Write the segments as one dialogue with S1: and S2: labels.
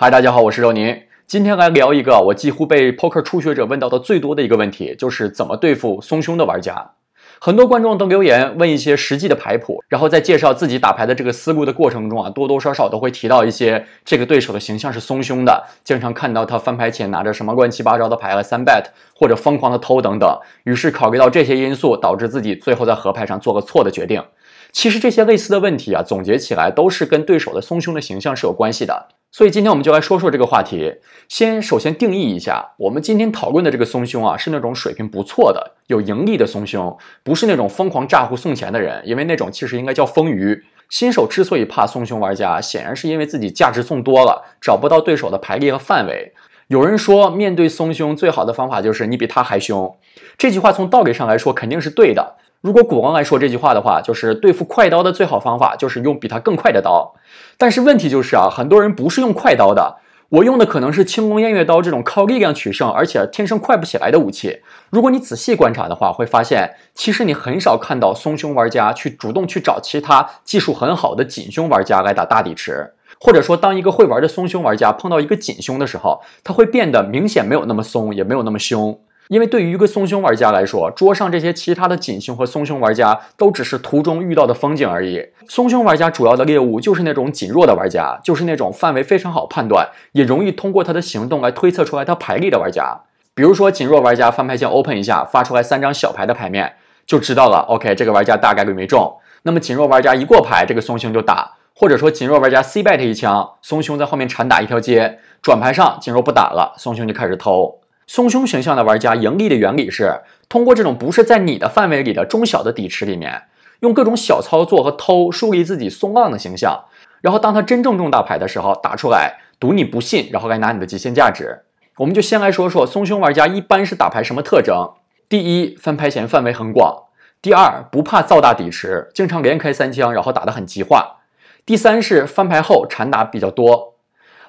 S1: 嗨，大家好，我是周宁。今天来聊一个我几乎被 Poker 初学者问到的最多的一个问题，就是怎么对付松胸的玩家。很多观众都留言问一些实际的牌谱，然后在介绍自己打牌的这个思路的过程中啊，多多少少都会提到一些这个对手的形象是松胸的，经常看到他翻牌前拿着什么乱七八糟的牌和三 bet，或者疯狂的偷等等。于是考虑到这些因素，导致自己最后在合牌上做个错的决定。其实这些类似的问题啊，总结起来都是跟对手的松胸的形象是有关系的。所以今天我们就来说说这个话题。先首先定义一下，我们今天讨论的这个松兄啊，是那种水平不错的、有盈利的松兄，不是那种疯狂炸呼送钱的人。因为那种其实应该叫疯鱼。新手之所以怕松兄玩家，显然是因为自己价值送多了，找不到对手的排列和范围。有人说，面对松兄最好的方法就是你比他还凶。这句话从道理上来说，肯定是对的。如果古王来说这句话的话，就是对付快刀的最好方法就是用比他更快的刀。但是问题就是啊，很多人不是用快刀的，我用的可能是轻功偃月刀这种靠力量取胜，而且天生快不起来的武器。如果你仔细观察的话，会发现其实你很少看到松胸玩家去主动去找其他技术很好的紧胸玩家来打大底池，或者说当一个会玩的松胸玩家碰到一个紧胸的时候，他会变得明显没有那么松，也没有那么凶。因为对于一个松胸玩家来说，桌上这些其他的紧胸和松胸玩家都只是途中遇到的风景而已。松胸玩家主要的猎物就是那种紧弱的玩家，就是那种范围非常好判断，也容易通过他的行动来推测出来他牌力的玩家。比如说紧弱玩家翻牌先 open 一下，发出来三张小牌的牌面就知道了。OK，这个玩家大概率没中。那么紧弱玩家一过牌，这个松胸就打，或者说紧弱玩家 c bet 一枪，松胸在后面缠打一条街，转牌上紧弱不打了，松胸就开始偷。松胸形象的玩家盈利的原理是通过这种不是在你的范围里的中小的底池里面，用各种小操作和偷树立自己松浪的形象，然后当他真正中大牌的时候打出来，赌你不信，然后来拿你的极限价值。我们就先来说说松胸玩家一般是打牌什么特征？第一，翻牌前范围很广；第二，不怕造大底池，经常连开三枪，然后打得很极化；第三是翻牌后缠打比较多。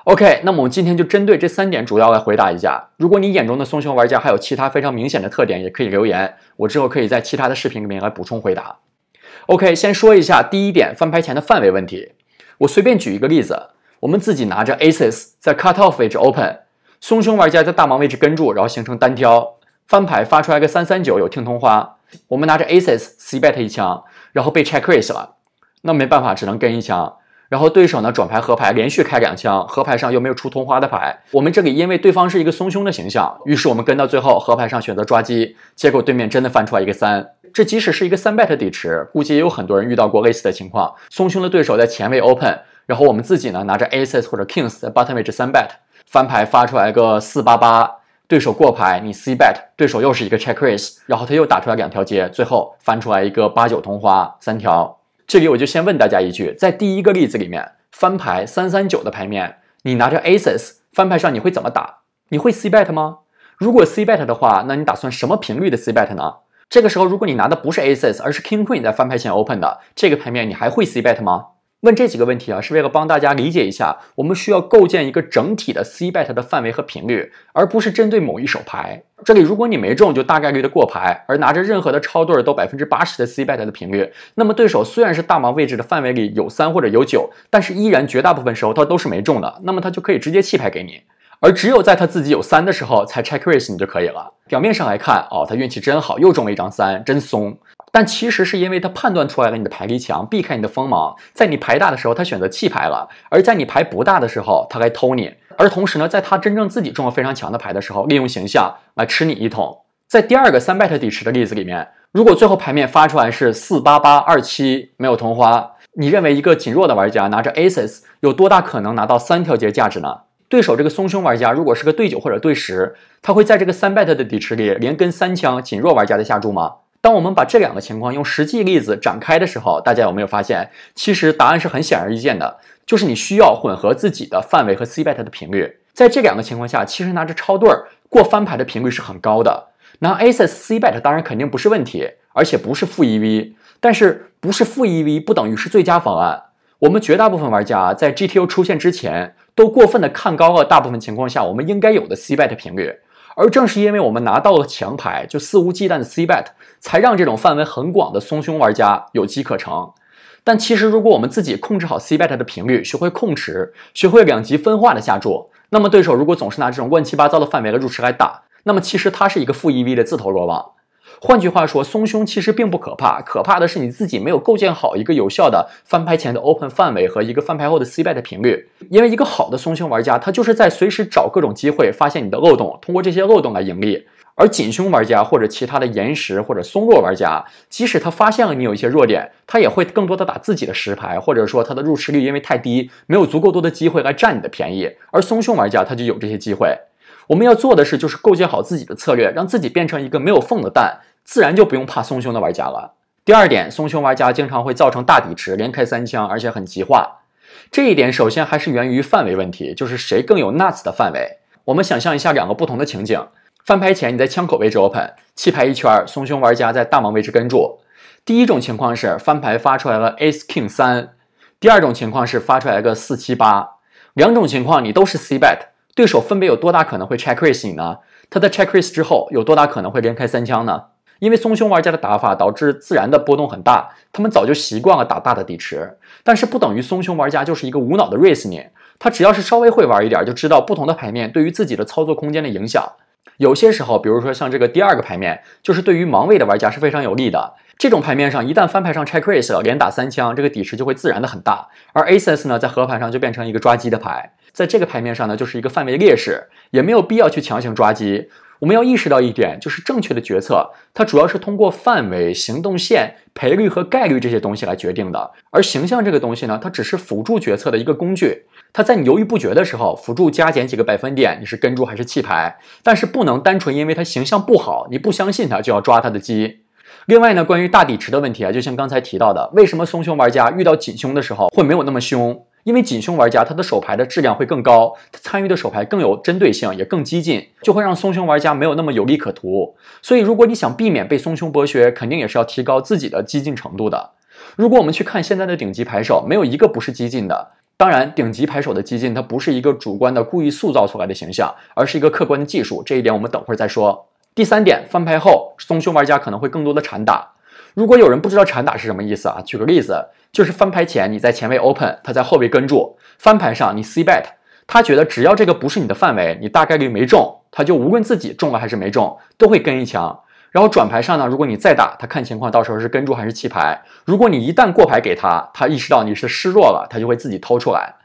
S1: OK，那么我们今天就针对这三点主要来回答一下。如果你眼中的松熊玩家还有其他非常明显的特点，也可以留言，我之后可以在其他的视频里面来补充回答。OK，先说一下第一点，翻牌前的范围问题。我随便举一个例子，我们自己拿着 aces 在 cut off 位置 open，松熊玩家在大盲位置跟住，然后形成单挑，翻牌发出来个三三九，有听通花，我们拿着 aces c bet 一枪，然后被 check raise 了，那没办法，只能跟一枪。然后对手呢转牌合牌连续开两枪，合牌上又没有出同花的牌。我们这里因为对方是一个松胸的形象，于是我们跟到最后合牌上选择抓机。结果对面真的翻出来一个三。这即使是一个三 bet 底池，估计也有很多人遇到过类似的情况。松胸的对手在前位 open，然后我们自己呢拿着 aces 或者 kings 在 button 位置三 bet，翻牌发出来个四八八，对手过牌你 c bet，对手又是一个 check raise，然后他又打出来两条街，最后翻出来一个八九同花三条。这里我就先问大家一句，在第一个例子里面翻牌三三九的牌面，你拿着 aces 翻牌上你会怎么打？你会 c bet 吗？如果 c bet 的话，那你打算什么频率的 c bet 呢？这个时候，如果你拿的不是 aces，而是 king queen 在翻牌前 open 的这个牌面，你还会 c bet 吗？问这几个问题啊，是为了帮大家理解一下，我们需要构建一个整体的 c bet 的范围和频率，而不是针对某一手牌。这里如果你没中，就大概率的过牌，而拿着任何的超对都百分之八十的 c bet 的频率。那么对手虽然是大盲位置的范围里有三或者有九，但是依然绝大部分时候他都是没中的，那么他就可以直接弃牌给你，而只有在他自己有三的时候才 check raise 你就可以了。表面上来看，哦，他运气真好，又中了一张三，真松。但其实是因为他判断出来了你的牌力强，避开你的锋芒，在你牌大的时候他选择弃牌了；而在你牌不大的时候，他来偷你。而同时呢，在他真正自己中了非常强的牌的时候，利用形象来吃你一桶。在第二个三 bet 底池的例子里面，如果最后牌面发出来是四八八二七，没有同花，你认为一个仅弱的玩家拿着 aces 有多大可能拿到三条街价值呢？对手这个松胸玩家如果是个对九或者对十，他会在这个三 bet 的底池里连跟三枪仅弱玩家的下注吗？当我们把这两个情况用实际例子展开的时候，大家有没有发现，其实答案是很显而易见的，就是你需要混合自己的范围和 c bet 的频率。在这两个情况下，其实拿着超对儿过翻牌的频率是很高的。拿 ace c bet 当然肯定不是问题，而且不是负 e v，但是不是负 e v 不等于是最佳方案。我们绝大部分玩家在 gto 出现之前，都过分的看高了大部分情况下我们应该有的 c bet 频率。而正是因为我们拿到了强牌，就肆无忌惮的 c bet，才让这种范围很广的松胸玩家有机可乘。但其实，如果我们自己控制好 c bet 的频率，学会控池，学会两极分化的下注，那么对手如果总是拿这种乱七八糟的范围的入池来打，那么其实他是一个负 EV 的自投罗网。换句话说，松胸其实并不可怕，可怕的是你自己没有构建好一个有效的翻牌前的 open 范围和一个翻牌后的 cbet 频率。因为一个好的松胸玩家，他就是在随时找各种机会发现你的漏洞，通过这些漏洞来盈利。而紧胸玩家或者其他的延时或者松弱玩家，即使他发现了你有一些弱点，他也会更多的打自己的实牌，或者说他的入池率因为太低，没有足够多的机会来占你的便宜。而松胸玩家他就有这些机会。我们要做的是就是构建好自己的策略，让自己变成一个没有缝的蛋。自然就不用怕松胸的玩家了。第二点，松胸玩家经常会造成大底池连开三枪，而且很极化。这一点首先还是源于范围问题，就是谁更有 nuts 的范围。我们想象一下两个不同的情景：翻牌前你在枪口位置 open，弃牌一圈，松胸玩家在大盲位置跟住。第一种情况是翻牌发出来了 Ace King 三，第二种情况是发出来个四七八。两种情况你都是 C bet，对手分别有多大可能会 check raise 你呢？他在 check raise 之后有多大可能会连开三枪呢？因为松胸玩家的打法导致自然的波动很大，他们早就习惯了打大的底池，但是不等于松胸玩家就是一个无脑的 race 你，他只要是稍微会玩一点，就知道不同的牌面对于自己的操作空间的影响。有些时候，比如说像这个第二个牌面，就是对于盲位的玩家是非常有利的。这种牌面上一旦翻牌上拆 crease 了，连打三枪，这个底池就会自然的很大。而 aces 呢，在河牌上就变成一个抓鸡的牌，在这个牌面上呢，就是一个范围劣势，也没有必要去强行抓鸡。我们要意识到一点，就是正确的决策，它主要是通过范围、行动线、赔率和概率这些东西来决定的。而形象这个东西呢，它只是辅助决策的一个工具，它在你犹豫不决的时候，辅助加减几个百分点，你是跟注还是弃牌。但是不能单纯因为它形象不好，你不相信它就要抓它的鸡。另外呢，关于大底池的问题啊，就像刚才提到的，为什么松胸玩家遇到紧胸的时候会没有那么凶？因为紧胸玩家他的手牌的质量会更高，他参与的手牌更有针对性，也更激进，就会让松胸玩家没有那么有利可图。所以如果你想避免被松胸剥削，肯定也是要提高自己的激进程度的。如果我们去看现在的顶级牌手，没有一个不是激进的。当然，顶级牌手的激进，它不是一个主观的故意塑造出来的形象，而是一个客观的技术，这一点我们等会儿再说。第三点，翻牌后松胸玩家可能会更多的缠打。如果有人不知道缠打是什么意思啊，举个例子。就是翻牌前你在前位 open，他在后位跟住。翻牌上你 c bet，他觉得只要这个不是你的范围，你大概率没中，他就无论自己中了还是没中，都会跟一枪。然后转牌上呢，如果你再打，他看情况，到时候是跟住还是弃牌。如果你一旦过牌给他，他意识到你是示弱了，他就会自己偷出来。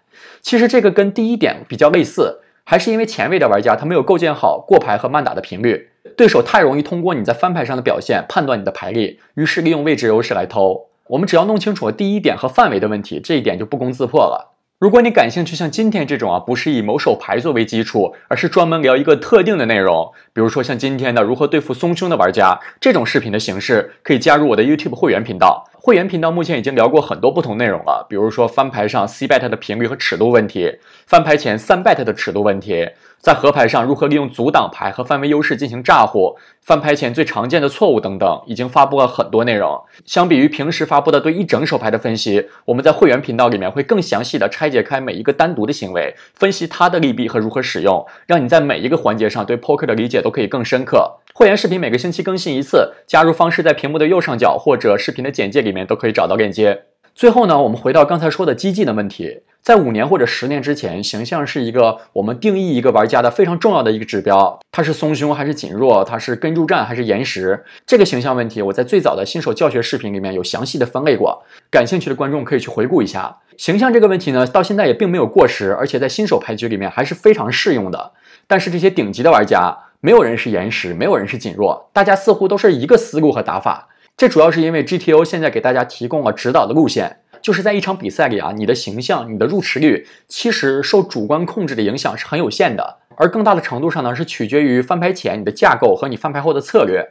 S1: 其实这个跟第一点比较类似，还是因为前位的玩家他没有构建好过牌和慢打的频率，对手太容易通过你在翻牌上的表现判断你的牌力，于是利用位置优势来偷。我们只要弄清楚第一点和范围的问题，这一点就不攻自破了。如果你感兴趣，像今天这种啊，不是以某手牌作为基础，而是专门聊一个特定的内容。比如说像今天的如何对付松胸的玩家这种视频的形式，可以加入我的 YouTube 会员频道。会员频道目前已经聊过很多不同内容了，比如说翻牌上 C bet 的频率和尺度问题，翻牌前三 bet 的尺度问题，在合牌上如何利用阻挡牌和范围优势进行炸胡，翻牌前最常见的错误等等，已经发布了很多内容。相比于平时发布的对一整手牌的分析，我们在会员频道里面会更详细的拆解开每一个单独的行为，分析它的利弊和如何使用，让你在每一个环节上对 Poker 的理解。都可以更深刻。会员视频每个星期更新一次，加入方式在屏幕的右上角或者视频的简介里面都可以找到链接。最后呢，我们回到刚才说的机进的问题，在五年或者十年之前，形象是一个我们定义一个玩家的非常重要的一个指标，它是松胸还是紧弱，它是根柱站还是延时，这个形象问题我在最早的新手教学视频里面有详细的分类过，感兴趣的观众可以去回顾一下。形象这个问题呢，到现在也并没有过时，而且在新手牌局里面还是非常适用的。但是这些顶级的玩家。没有人是延时，没有人是减弱，大家似乎都是一个思路和打法。这主要是因为 GTO 现在给大家提供了指导的路线，就是在一场比赛里啊，你的形象、你的入池率，其实受主观控制的影响是很有限的。而更大的程度上呢，是取决于翻牌前你的架构和你翻牌后的策略。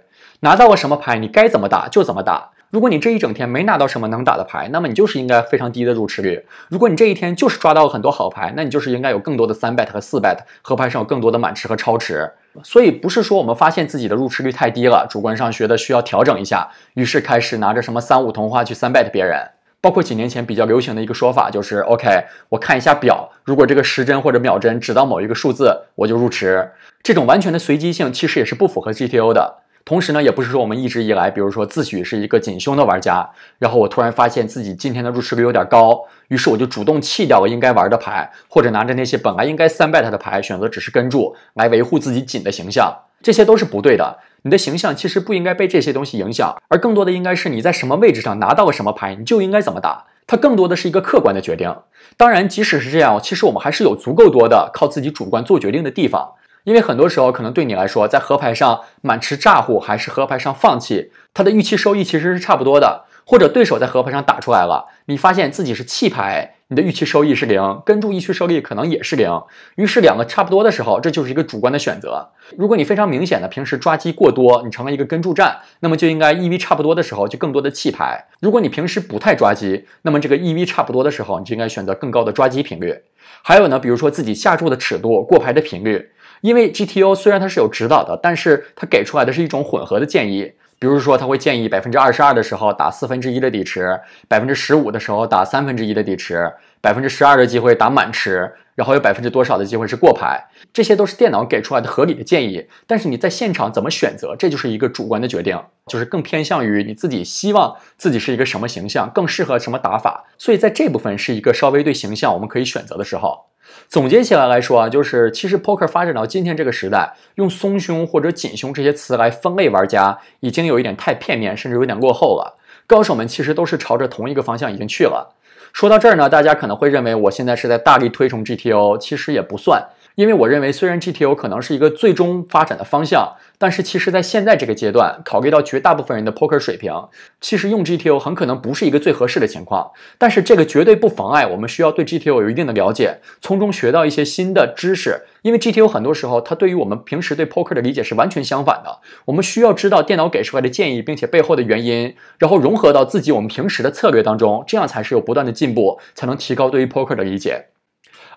S1: 拿到了什么牌，你该怎么打就怎么打。如果你这一整天没拿到什么能打的牌，那么你就是应该非常低的入池率。如果你这一天就是抓到了很多好牌，那你就是应该有更多的三 bet 和四 bet，河牌上有更多的满池和超池。所以不是说我们发现自己的入池率太低了，主观上学的需要调整一下，于是开始拿着什么三五同花去三 bet 别人，包括几年前比较流行的一个说法就是 OK，我看一下表，如果这个时针或者秒针指到某一个数字，我就入池，这种完全的随机性其实也是不符合 G T O 的。同时呢，也不是说我们一直以来，比如说自诩是一个紧胸的玩家，然后我突然发现自己今天的入池率有点高，于是我就主动弃掉我应该玩的牌，或者拿着那些本来应该三败他的牌，选择只是跟注来维护自己紧的形象，这些都是不对的。你的形象其实不应该被这些东西影响，而更多的应该是你在什么位置上拿到了什么牌，你就应该怎么打。它更多的是一个客观的决定。当然，即使是这样，其实我们还是有足够多的靠自己主观做决定的地方。因为很多时候，可能对你来说，在河牌上满池炸胡还是河牌上放弃，它的预期收益其实是差不多的。或者对手在河牌上打出来了，你发现自己是弃牌，你的预期收益是零，跟注预期收益可能也是零。于是两个差不多的时候，这就是一个主观的选择。如果你非常明显的平时抓机过多，你成了一个跟注站，那么就应该 E V 差不多的时候就更多的弃牌。如果你平时不太抓机，那么这个 E V 差不多的时候，你就应该选择更高的抓机频率。还有呢，比如说自己下注的尺度、过牌的频率。因为 GTO 虽然它是有指导的，但是它给出来的是一种混合的建议。比如说，他会建议百分之二十二的时候打四分之一的底池，百分之十五的时候打三分之一的底池，百分之十二的机会打满池，然后有百分之多少的机会是过牌，这些都是电脑给出来的合理的建议。但是你在现场怎么选择，这就是一个主观的决定，就是更偏向于你自己希望自己是一个什么形象，更适合什么打法。所以在这部分是一个稍微对形象我们可以选择的时候。总结起来来说啊，就是其实 poker 发展到今天这个时代，用松胸或者紧胸这些词来分类玩家，已经有一点太片面，甚至有点落后了。高手们其实都是朝着同一个方向已经去了。说到这儿呢，大家可能会认为我现在是在大力推崇 GTO，其实也不算。因为我认为，虽然 GTO 可能是一个最终发展的方向，但是其实在现在这个阶段，考虑到绝大部分人的 poker 水平，其实用 GTO 很可能不是一个最合适的情况。但是这个绝对不妨碍我们需要对 GTO 有一定的了解，从中学到一些新的知识。因为 GTO 很多时候它对于我们平时对 poker 的理解是完全相反的。我们需要知道电脑给出来的建议，并且背后的原因，然后融合到自己我们平时的策略当中，这样才是有不断的进步，才能提高对于 poker 的理解。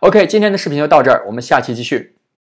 S1: OK，今天的视频就到这儿，我们下期继续。